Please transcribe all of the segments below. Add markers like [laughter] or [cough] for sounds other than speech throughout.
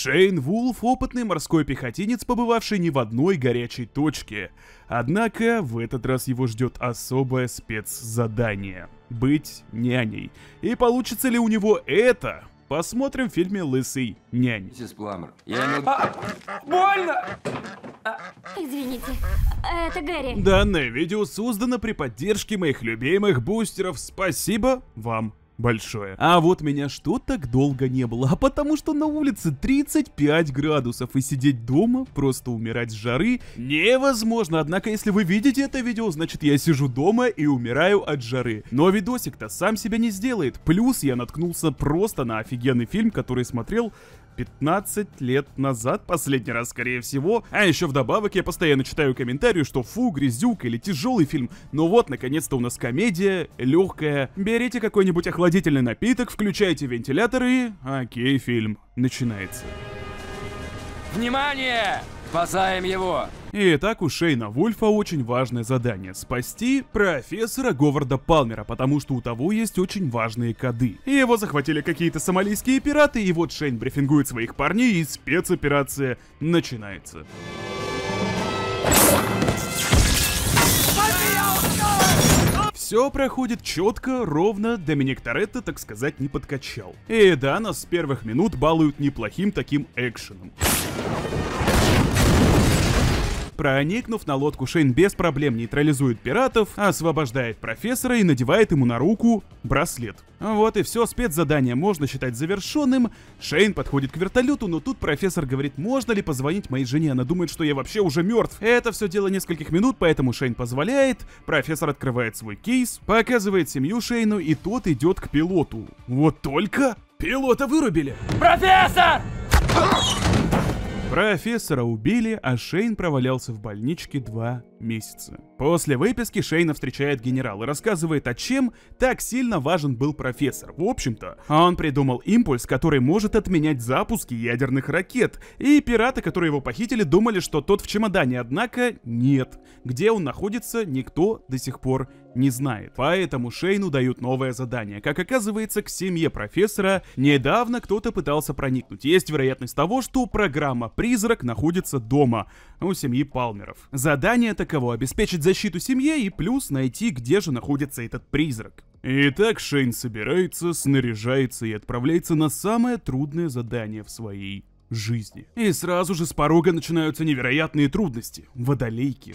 Шейн Вулф – опытный морской пехотинец, побывавший не в одной горячей точке. Однако, в этот раз его ждет особое спецзадание – быть няней. И получится ли у него это? Посмотрим в фильме «Лысый нянь». Миссис Пламер, я имел... А, больно! А, Извините, это Гэри. Данное видео создано при поддержке моих любимых бустеров. Спасибо вам большое. А вот меня что так долго не было, а потому что на улице 35 градусов и сидеть дома, просто умирать с жары, невозможно. Однако, если вы видите это видео, значит я сижу дома и умираю от жары. Но видосик-то сам себя не сделает. Плюс я наткнулся просто на офигенный фильм, который смотрел 15 лет назад, последний раз, скорее всего. А еще вдобавок я постоянно читаю комментарии, что фу, грязюк или тяжелый фильм. Но вот, наконец-то у нас комедия, легкая. Берите какой-нибудь охладительный напиток, включайте вентилятор и... Окей, фильм начинается. Внимание! Спасаем его! И так у Шейна Вульфа очень важное задание – спасти профессора Говарда Палмера, потому что у того есть очень важные коды. И его захватили какие-то сомалийские пираты, и вот Шейн брифингует своих парней, и спецоперация начинается. Все проходит четко, ровно, Доминик Торетто, так сказать, не подкачал. И да, нас с первых минут балуют неплохим таким экшеном. Проникнув на лодку, Шейн без проблем нейтрализует пиратов, освобождает профессора и надевает ему на руку браслет. Вот и все, спецзадание можно считать завершенным. Шейн подходит к вертолету, но тут профессор говорит, можно ли позвонить моей жене, она думает, что я вообще уже мертв. Это все дело нескольких минут, поэтому Шейн позволяет. Профессор открывает свой кейс, показывает семью Шейну, и тот идет к пилоту. Вот только... Пилота вырубили! Профессор! Профессора убили, а Шейн провалялся в больничке два месяца. После выписки Шейна встречает генерал и рассказывает, о чем так сильно важен был профессор. В общем-то, он придумал импульс, который может отменять запуски ядерных ракет. И пираты, которые его похитили, думали, что тот в чемодане, однако нет. Где он находится, никто до сих пор не знает. Поэтому Шейну дают новое задание. Как оказывается, к семье профессора недавно кто-то пытался проникнуть. Есть вероятность того, что программа «Призрак» находится дома у семьи Палмеров. Задание это кого обеспечить защиту семье и плюс найти, где же находится этот призрак. Итак, Шейн собирается, снаряжается и отправляется на самое трудное задание в своей жизни. И сразу же с порога начинаются невероятные трудности. Водолейки.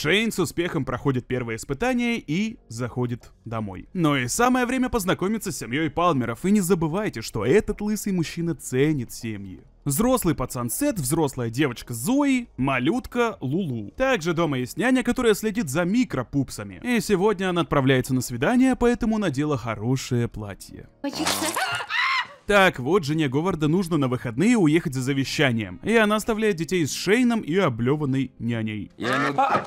Шейн с успехом проходит первое испытание и заходит домой. Но и самое время познакомиться с семьей Палмеров. И не забывайте, что этот лысый мужчина ценит семьи. Взрослый пацан Сет, взрослая девочка Зои, малютка Лулу. Также дома есть няня, которая следит за микропупсами. И сегодня она отправляется на свидание, поэтому надела хорошее платье. Боится. Так вот, жене Говарда нужно на выходные уехать за завещанием, и она оставляет детей с Шейном и облеванной няней. Я не... а,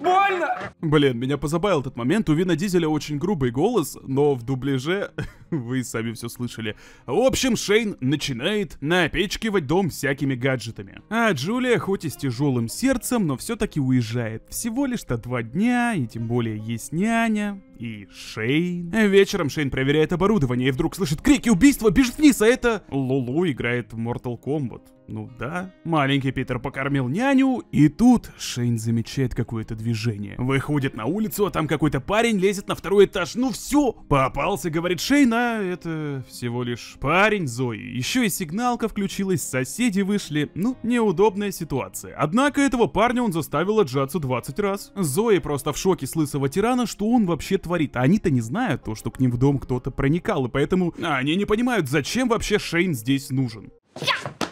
больно! Блин, меня позабавил этот момент, у Вина Дизеля очень грубый голос, но в дубляже [laughs] вы сами все слышали. В общем, Шейн начинает напечкивать дом всякими гаджетами. А Джулия, хоть и с тяжелым сердцем, но все-таки уезжает. Всего лишь то два дня, и тем более есть няня и Шейн. Вечером Шейн проверяет оборудование и вдруг слышит крики убийства, бежит вниз, а это... Лулу играет в Mortal Kombat. Ну да. Маленький Питер покормил няню, и тут Шейн замечает какое-то движение. Выходит на улицу, а там какой-то парень лезет на второй этаж. Ну все, попался, говорит Шейн, а это всего лишь парень Зои. Еще и сигналка включилась, соседи вышли. Ну, неудобная ситуация. Однако этого парня он заставил отжаться 20 раз. Зои просто в шоке с лысого тирана, что он вообще творит. А они-то не знают то, что к ним в дом кто-то проникал, и поэтому они не понимают, зачем вообще Шейн здесь нужен. Yeah!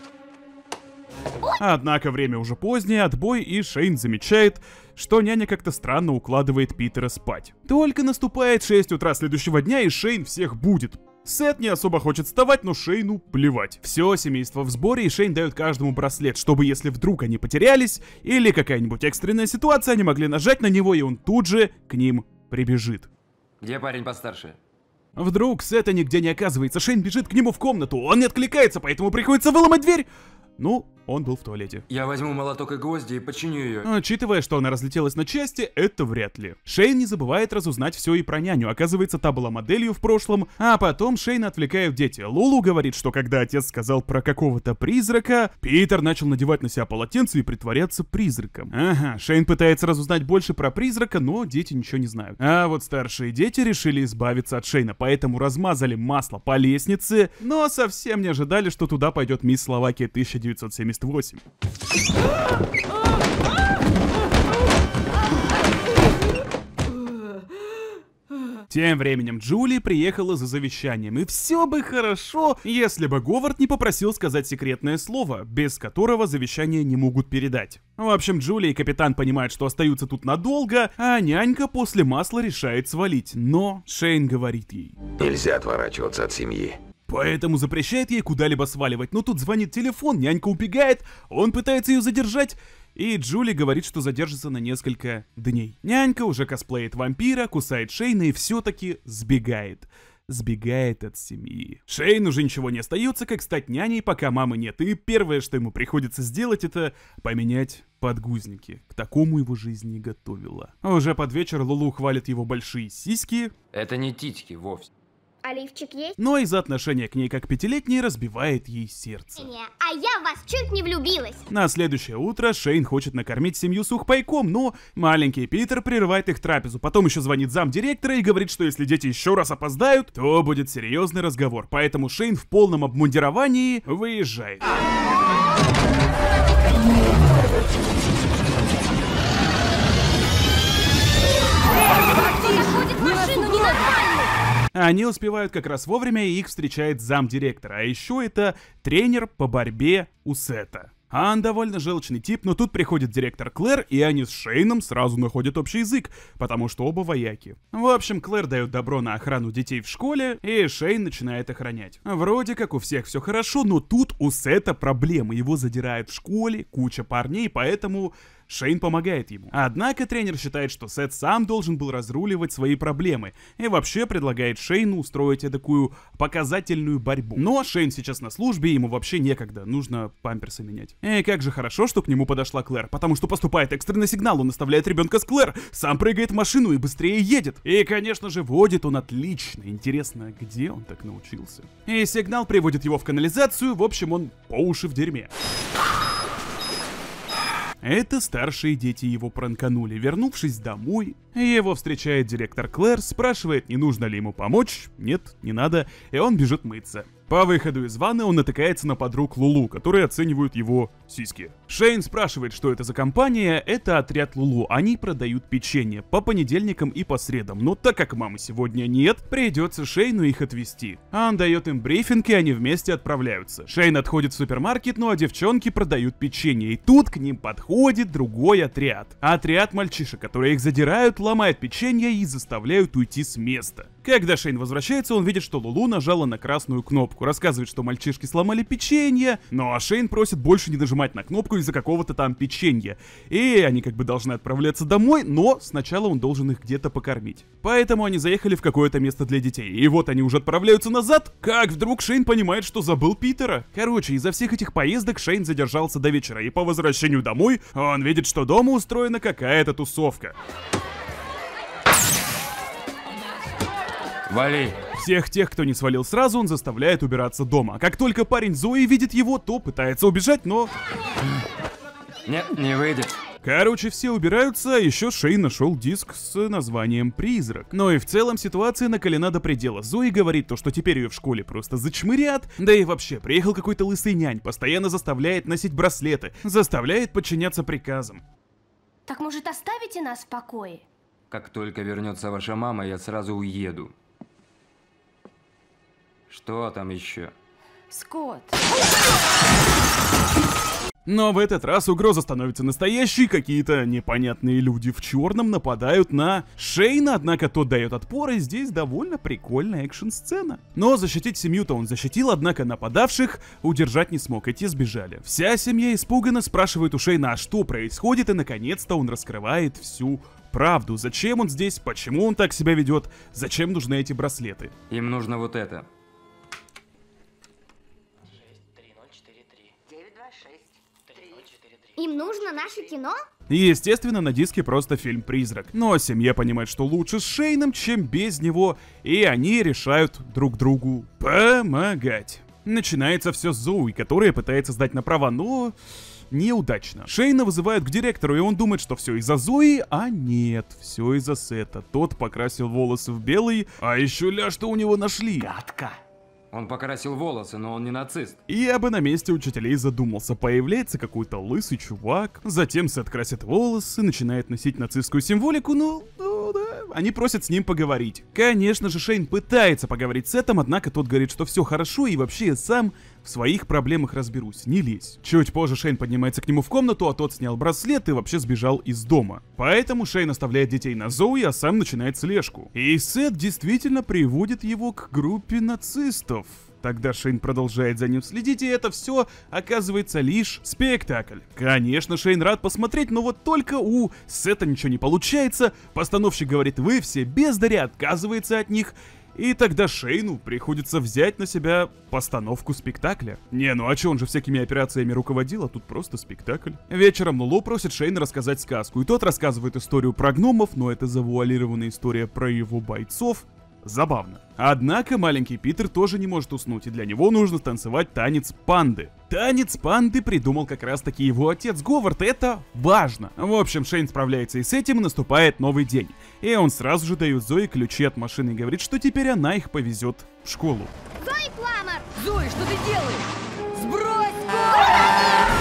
Однако время уже позднее, отбой, и Шейн замечает, что няня как-то странно укладывает Питера спать. Только наступает 6 утра следующего дня, и Шейн всех будет. Сет не особо хочет вставать, но Шейну плевать. Все семейство в сборе, и Шейн дает каждому браслет, чтобы если вдруг они потерялись, или какая-нибудь экстренная ситуация, они могли нажать на него, и он тут же к ним прибежит. Где парень постарше? Вдруг Сета нигде не оказывается, Шейн бежит к нему в комнату, он не откликается, поэтому приходится выломать дверь. Ну, он был в туалете. Я возьму молоток и гвозди и починю ее. Учитывая, что она разлетелась на части, это вряд ли. Шейн не забывает разузнать все и про няню. Оказывается, та была моделью в прошлом, а потом Шейн отвлекает дети. Лулу говорит, что когда отец сказал про какого-то призрака, Питер начал надевать на себя полотенце и притворяться призраком. Ага, Шейн пытается разузнать больше про призрака, но дети ничего не знают. А вот старшие дети решили избавиться от Шейна, поэтому размазали масло по лестнице, но совсем не ожидали, что туда пойдет мисс Словакия 1970 тем временем Джули приехала за завещанием, и все бы хорошо, если бы Говард не попросил сказать секретное слово, без которого завещание не могут передать. В общем, Джули и капитан понимают, что остаются тут надолго, а нянька после масла решает свалить, но Шейн говорит ей. Нельзя отворачиваться от семьи. Поэтому запрещает ей куда-либо сваливать, но тут звонит телефон, нянька убегает, он пытается ее задержать, и Джули говорит, что задержится на несколько дней. Нянька уже косплеит вампира, кусает Шейна и все-таки сбегает сбегает от семьи. Шейн уже ничего не остается, как стать няней, пока мамы нет, и первое, что ему приходится сделать, это поменять подгузники. К такому его жизнь не готовила. Уже под вечер Лулу хвалит его большие сиськи. Это не титьки вовсе оливчик есть? Но из-за отношения к ней как пятилетней разбивает ей сердце. А я в вас чуть не влюбилась. На следующее утро Шейн хочет накормить семью сухпайком, но маленький Питер прерывает их трапезу. Потом еще звонит зам директора и говорит, что если дети еще раз опоздают, то будет серьезный разговор. Поэтому Шейн в полном обмундировании выезжает. Проходит машину, не нормально! Они успевают как раз вовремя, и их встречает замдиректора. А еще это тренер по борьбе у Сета. Ан довольно желчный тип, но тут приходит директор Клэр, и они с Шейном сразу находят общий язык, потому что оба вояки. В общем, Клэр дает добро на охрану детей в школе, и Шейн начинает охранять. Вроде как у всех все хорошо, но тут у Сета проблемы, его задирают в школе, куча парней, поэтому Шейн помогает ему. Однако тренер считает, что Сет сам должен был разруливать свои проблемы и вообще предлагает Шейну устроить такую показательную борьбу. Но ну, а Шейн сейчас на службе, ему вообще некогда, нужно памперсы менять. И как же хорошо, что к нему подошла Клэр, потому что поступает экстренный сигнал, он оставляет ребенка с Клэр, сам прыгает в машину и быстрее едет. И, конечно же, водит он отлично. Интересно, где он так научился? И сигнал приводит его в канализацию, в общем, он по уши в дерьме. Это старшие дети его пранканули. Вернувшись домой, его встречает директор Клэр, спрашивает, не нужно ли ему помочь. Нет, не надо, и он бежит мыться. По выходу из ванны он натыкается на подруг Лулу, которые оценивают его сиськи. Шейн спрашивает, что это за компания, это отряд Лулу, они продают печенье по понедельникам и по средам, но так как мамы сегодня нет, придется Шейну их отвезти. А он дает им брифинг, и они вместе отправляются. Шейн отходит в супермаркет, ну а девчонки продают печенье, и тут к ним подходит другой отряд. Отряд мальчишек, которые их задирают, ломают печенье и заставляют уйти с места. Когда Шейн возвращается, он видит, что Лулу нажала на красную кнопку, рассказывает, что мальчишки сломали печенье, но ну, а Шейн просит больше не нажимать на кнопку из-за какого-то там печенья. И они как бы должны отправляться домой, но сначала он должен их где-то покормить. Поэтому они заехали в какое-то место для детей, и вот они уже отправляются назад, как вдруг Шейн понимает, что забыл Питера. Короче, из-за всех этих поездок Шейн задержался до вечера, и по возвращению домой он видит, что дома устроена какая-то тусовка. Вали. Всех тех, кто не свалил сразу, он заставляет убираться дома. А как только парень Зои видит его, то пытается убежать, но... Нет, не выйдет. Короче, все убираются, а еще Шей нашел диск с названием «Призрак». Но и в целом ситуация накалена до предела. Зои говорит то, что теперь ее в школе просто зачмырят, да и вообще, приехал какой-то лысый нянь, постоянно заставляет носить браслеты, заставляет подчиняться приказам. Так может оставите нас в покое? Как только вернется ваша мама, я сразу уеду. Что там еще? Скот. Но в этот раз угроза становится настоящей, какие-то непонятные люди в черном нападают на Шейна, однако тот дает отпор, и здесь довольно прикольная экшн-сцена. Но защитить семью-то он защитил, однако нападавших удержать не смог, и те сбежали. Вся семья испуганно спрашивает у Шейна, а что происходит, и наконец-то он раскрывает всю правду. Зачем он здесь, почему он так себя ведет, зачем нужны эти браслеты. Им нужно вот это. Им нужно наше кино? И, естественно, на диске просто фильм «Призрак». Но семья понимает, что лучше с Шейном, чем без него, и они решают друг другу помогать. Начинается все с Зоуи, которая пытается сдать на права, но неудачно. Шейна вызывают к директору, и он думает, что все из-за Зои, а нет, все из-за Сета. Тот покрасил волосы в белый, а еще ля что у него нашли. Гадко. Он покрасил волосы, но он не нацист. И я бы на месте учителей задумался. Появляется какой-то лысый чувак, затем Сет красит волосы, начинает носить нацистскую символику, ну... Но ну, ну да. Они просят с ним поговорить. Конечно же, Шейн пытается поговорить с Сетом, однако тот говорит, что все хорошо и вообще я сам в своих проблемах разберусь, не лезь. Чуть позже Шейн поднимается к нему в комнату, а тот снял браслет и вообще сбежал из дома. Поэтому Шейн оставляет детей на Зои, а сам начинает слежку. И Сет действительно приводит его к группе нацистов. Тогда Шейн продолжает за ним следить, и это все оказывается лишь спектакль. Конечно, Шейн рад посмотреть, но вот только у Сета ничего не получается. Постановщик говорит «Вы все бездари», отказывается от них. И тогда Шейну приходится взять на себя постановку спектакля. Не, ну а чё, он же всякими операциями руководил, а тут просто спектакль. Вечером Лулу просит Шейна рассказать сказку, и тот рассказывает историю про гномов, но это завуалированная история про его бойцов. Забавно. Однако маленький Питер тоже не может уснуть, и для него нужно танцевать танец панды. Танец панды придумал как раз таки его отец Говард, это важно. В общем, Шейн справляется и с этим, наступает новый день. И он сразу же дает Зои ключи от машины и говорит, что теперь она их повезет в школу. Зои Пламер, Зои, что ты делаешь? Сбрось!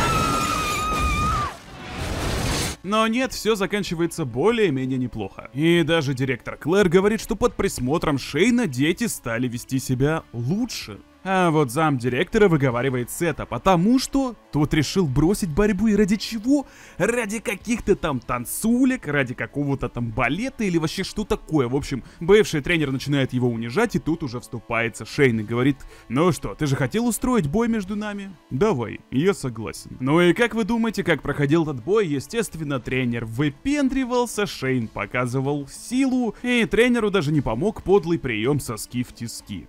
Но нет, все заканчивается более-менее неплохо. И даже директор Клэр говорит, что под присмотром Шейна дети стали вести себя лучше. А вот зам директора выговаривает Сета, потому что тот решил бросить борьбу и ради чего? Ради каких-то там танцулек, ради какого-то там балета или вообще что такое. В общем, бывший тренер начинает его унижать, и тут уже вступается Шейн и говорит, ну что, ты же хотел устроить бой между нами? Давай, я согласен. Ну и как вы думаете, как проходил этот бой? Естественно, тренер выпендривался, Шейн показывал силу, и тренеру даже не помог подлый прием со в тиски.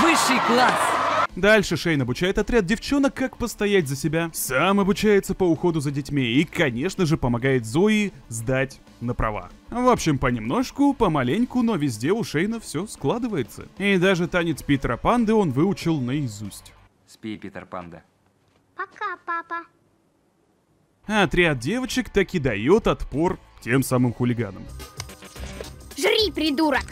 Высший класс! Дальше Шейн обучает отряд девчонок, как постоять за себя. Сам обучается по уходу за детьми и, конечно же, помогает Зои сдать на права. В общем, понемножку, помаленьку, но везде у Шейна все складывается. И даже танец Питера Панды он выучил наизусть. Спи, Питер Панда. Пока, папа. Отряд девочек так и дает отпор тем самым хулиганам. Жри, придурок!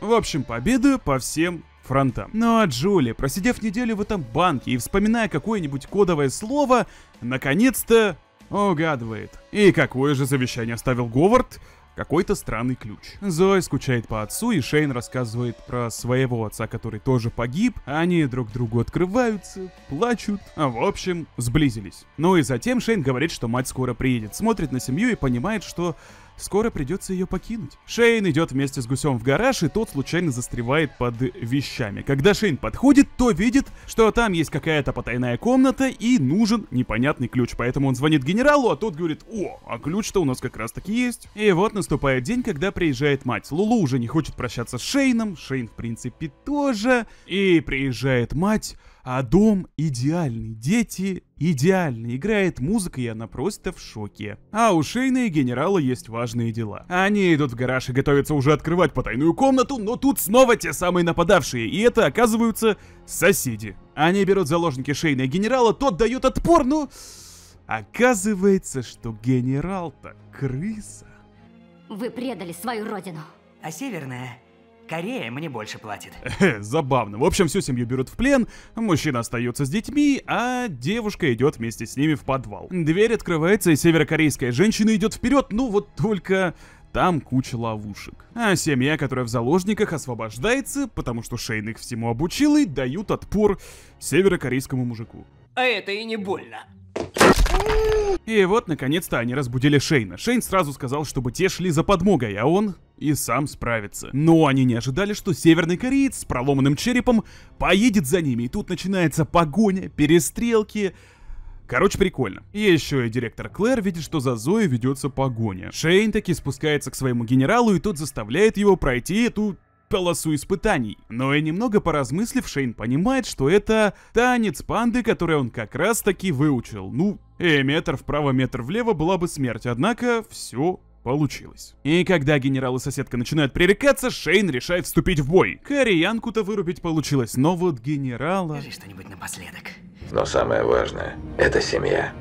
В общем, победа по всем фронтам. Ну а Джули, просидев неделю в этом банке и вспоминая какое-нибудь кодовое слово, наконец-то угадывает. И какое же завещание оставил Говард? Какой-то странный ключ. Зои скучает по отцу, и Шейн рассказывает про своего отца, который тоже погиб. Они друг другу открываются, плачут, а в общем, сблизились. Ну и затем Шейн говорит, что мать скоро приедет, смотрит на семью и понимает, что Скоро придется ее покинуть. Шейн идет вместе с гусем в гараж, и тот случайно застревает под вещами. Когда Шейн подходит, то видит, что там есть какая-то потайная комната и нужен непонятный ключ. Поэтому он звонит генералу, а тот говорит, о, а ключ-то у нас как раз таки есть. И вот наступает день, когда приезжает мать. Лулу уже не хочет прощаться с Шейном, Шейн в принципе тоже. И приезжает мать, а дом идеальный, дети Идеально играет музыка, и она просто в шоке. А у Шейна и генерала есть важные дела. Они идут в гараж и готовятся уже открывать потайную комнату, но тут снова те самые нападавшие, и это оказываются соседи. Они берут заложники Шейна и генерала, тот дает отпор, но... Оказывается, что генерал-то крыса. Вы предали свою родину. А Северная Корея мне больше платит. [laughs] Забавно. В общем, всю семью берут в плен, мужчина остается с детьми, а девушка идет вместе с ними в подвал. Дверь открывается, и северокорейская женщина идет вперед, ну вот только там куча ловушек. А семья, которая в заложниках, освобождается, потому что Шейн их всему обучил и дают отпор северокорейскому мужику. А это и не больно. И вот, наконец-то, они разбудили Шейна. Шейн сразу сказал, чтобы те шли за подмогой, а он и сам справится. Но они не ожидали, что северный кореец с проломанным черепом поедет за ними. И тут начинается погоня, перестрелки... Короче, прикольно. Еще и директор Клэр видит, что за Зоей ведется погоня. Шейн таки спускается к своему генералу, и тот заставляет его пройти эту полосу испытаний. Но и немного поразмыслив, Шейн понимает, что это танец панды, который он как раз таки выучил. Ну, э, метр вправо, метр влево была бы смерть, однако все получилось. И когда генерал и соседка начинают пререкаться, Шейн решает вступить в бой. Кореянку-то вырубить получилось, но вот генерала... Скажи что-нибудь напоследок. Но самое важное — это семья.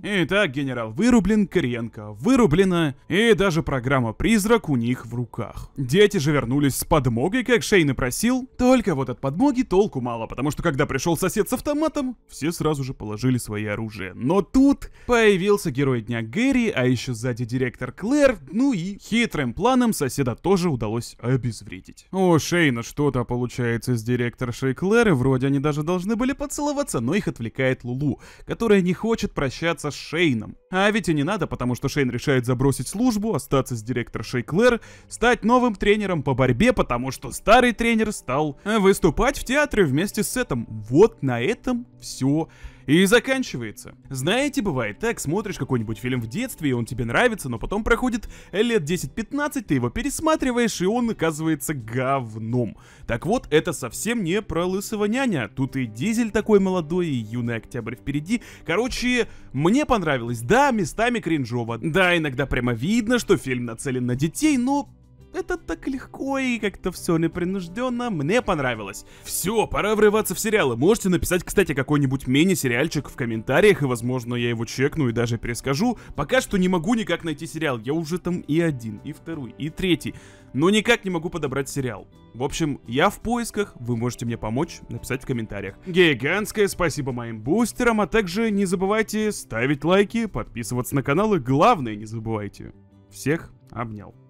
Итак, генерал, вырублен Коренко, вырублена и даже программа «Призрак» у них в руках. Дети же вернулись с подмогой, как Шейн и просил, только вот от подмоги толку мало, потому что когда пришел сосед с автоматом, все сразу же положили свои оружие. Но тут появился герой дня Гэри, а еще сзади директор Клэр, ну и хитрым планом соседа тоже удалось обезвредить. О Шейна что-то получается с директоршей Клэр, и вроде они даже должны были поцеловаться, но их отвлекает Лулу, которая не хочет прощаться с Шейном. А ведь и не надо, потому что Шейн решает забросить службу, остаться с директоршей Клэр, стать новым тренером по борьбе, потому что старый тренер стал э, выступать в театре вместе с Сетом. Вот на этом все и заканчивается. Знаете, бывает так, смотришь какой-нибудь фильм в детстве, и он тебе нравится, но потом проходит лет 10-15, ты его пересматриваешь, и он оказывается говном. Так вот, это совсем не про лысого няня. Тут и Дизель такой молодой, и юный Октябрь впереди. Короче, мне понравилось. Да, местами кринжово. Да, иногда прямо видно, что фильм нацелен на детей, но это так легко и как-то все непринужденно, мне понравилось. Все, пора врываться в сериалы. Можете написать, кстати, какой-нибудь мини-сериальчик в комментариях, и, возможно, я его чекну и даже перескажу. Пока что не могу никак найти сериал. Я уже там и один, и второй, и третий. Но никак не могу подобрать сериал. В общем, я в поисках, вы можете мне помочь, написать в комментариях. Гигантское спасибо моим бустерам, а также не забывайте ставить лайки, подписываться на канал и главное не забывайте. Всех обнял.